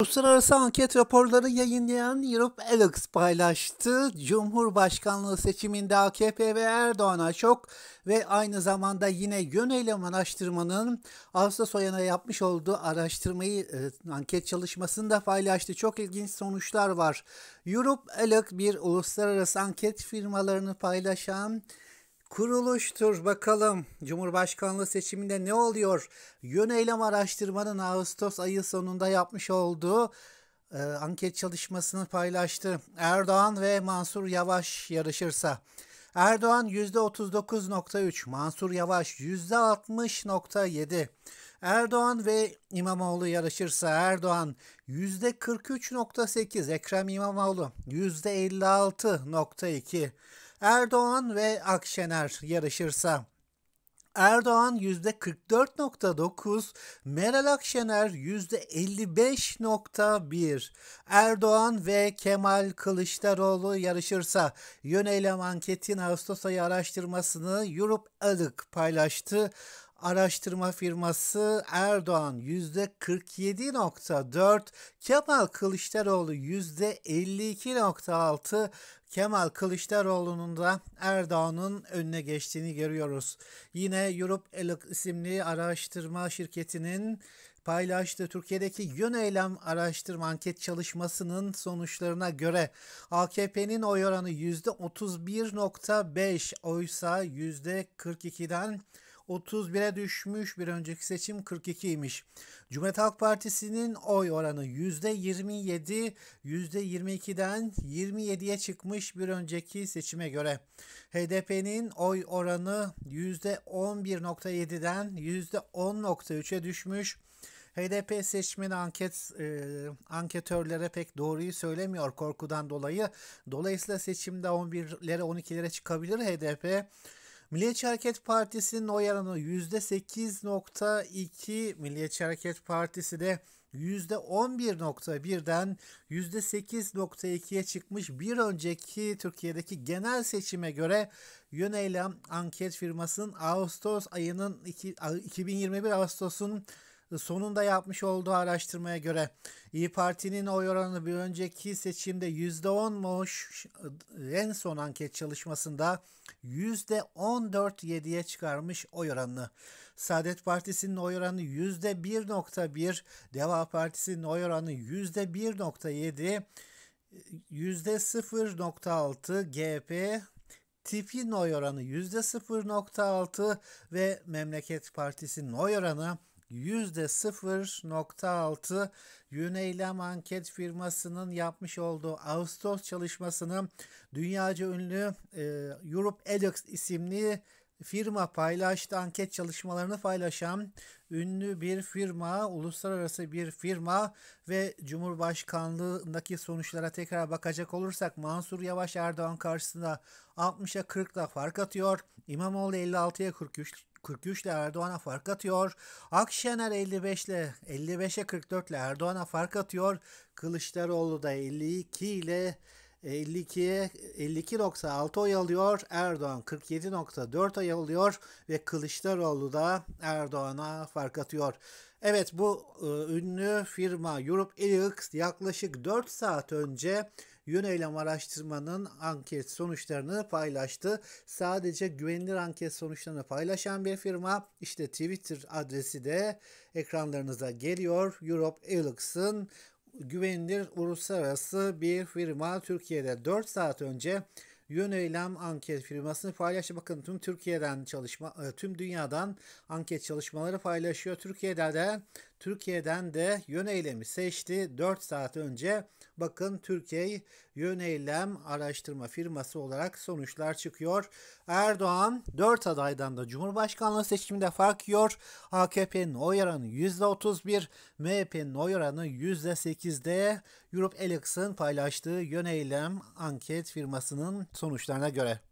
Uluslararası anket raporları yayınlayan Europe Alex paylaştı. Cumhurbaşkanlığı seçiminde AKP ve Erdoğan'a çok ve aynı zamanda yine yönelim araştırmanın Ağustos Soyan'a yapmış olduğu araştırmayı e, anket çalışmasında paylaştı. Çok ilginç sonuçlar var. Europe Alex bir uluslararası anket firmalarını paylaşan kuruluştur. Bakalım Cumhurbaşkanlığı seçiminde ne oluyor? Yön eylem araştırmanın Ağustos ayı sonunda yapmış olduğu e, anket çalışmasını paylaştı. Erdoğan ve Mansur Yavaş yarışırsa. Erdoğan %39.3, Mansur Yavaş %60.7. Erdoğan ve İmamoğlu yarışırsa Erdoğan %43.8, Ekrem İmamoğlu %56.2. Erdoğan ve Akşener yarışırsa. Erdoğan %44.9, Meral Akşener %55.1. Erdoğan ve Kemal Kılıçdaroğlu yarışırsa Yönelem anketin Ağustos ayı araştırmasını Europe Alık paylaştı araştırma firması Erdoğan %47.4, Kemal Kılıçdaroğlu %52.6, Kemal Kılıçdaroğlu'nun da Erdoğan'ın önüne geçtiğini görüyoruz. Yine Europe isimli araştırma şirketinin paylaştı. Türkiye'deki yön eylem araştırma anket çalışmasının sonuçlarına göre AKP'nin oy oranı %31.5 oysa %42'den 31'e düşmüş. Bir önceki seçim 42'ymiş. Cumhuriyet Halk Partisi'nin oy oranı %27, %22'den 27'ye çıkmış bir önceki seçime göre. HDP'nin oy oranı %11.7'den %10.3'e düşmüş. HDP seçmeni anket e, anketörlere pek doğruyu söylemiyor korkudan dolayı. Dolayısıyla seçimde 11'lere 12'lere çıkabilir HDP. Milliyetçi Hareket Partisi'nin oy oranı %8.2, Milliyetçi Hareket Partisi de %11.1'den %8.2'ye çıkmış bir önceki Türkiye'deki genel seçime göre yöneylem anket firmasının Ağustos ayının 2021 Ağustos'un sonunda yapmış olduğu araştırmaya göre İyi Parti'nin oy oranı bir önceki seçimde %10'muş. En son anket çalışmasında %14.7'ye çıkarmış oy oranını. Saadet Partisi'nin oy oranı %1.1, Deva Partisi'nin oy oranı %1.7, %0.6 GP tipin oy oranı %0.6 ve Memleket Partisi'nin oy oranı %0.6 Yüneylem anket firmasının yapmış olduğu Ağustos çalışmasının dünyaca ünlü e, Europe Edux isimli firma paylaştı. Anket çalışmalarını paylaşan ünlü bir firma, uluslararası bir firma ve Cumhurbaşkanlığındaki sonuçlara tekrar bakacak olursak Mansur Yavaş Erdoğan karşısında 60'a 40'la fark atıyor. İmamoğlu 56'ya 43 43 ile Erdoğan'a fark atıyor. Akşener 55 ile 55'e 44 ile Erdoğan'a fark atıyor. Kılıçdaroğlu da 52 ile 52 52.6 oy alıyor. Erdoğan 47.4 oy alıyor ve Kılıçdaroğlu da Erdoğan'a fark atıyor. Evet bu e, ünlü firma Europe Elix yaklaşık 4 saat önce yöneylem araştırmanın anket sonuçlarını paylaştı. Sadece güvenilir anket sonuçlarını paylaşan bir firma işte Twitter adresi de ekranlarınıza geliyor. Europe Elux'ın güvenilir uluslararası bir firma Türkiye'de 4 saat önce yöneylem anket firmasını paylaştı. Bakın tüm Türkiye'den çalışma e, tüm dünyadan anket çalışmaları paylaşıyor. Türkiye'de de Türkiye'den de yöneylemi seçti 4 saat önce Bakın Türkiye yöneylem araştırma firması olarak sonuçlar çıkıyor. Erdoğan 4 adaydan da Cumhurbaşkanlığı seçiminde fark yiyor. AKP'nin oy oranı %31, MHP'nin oy oranı %8'de Europe Alex'ın paylaştığı yöneylem anket firmasının sonuçlarına göre.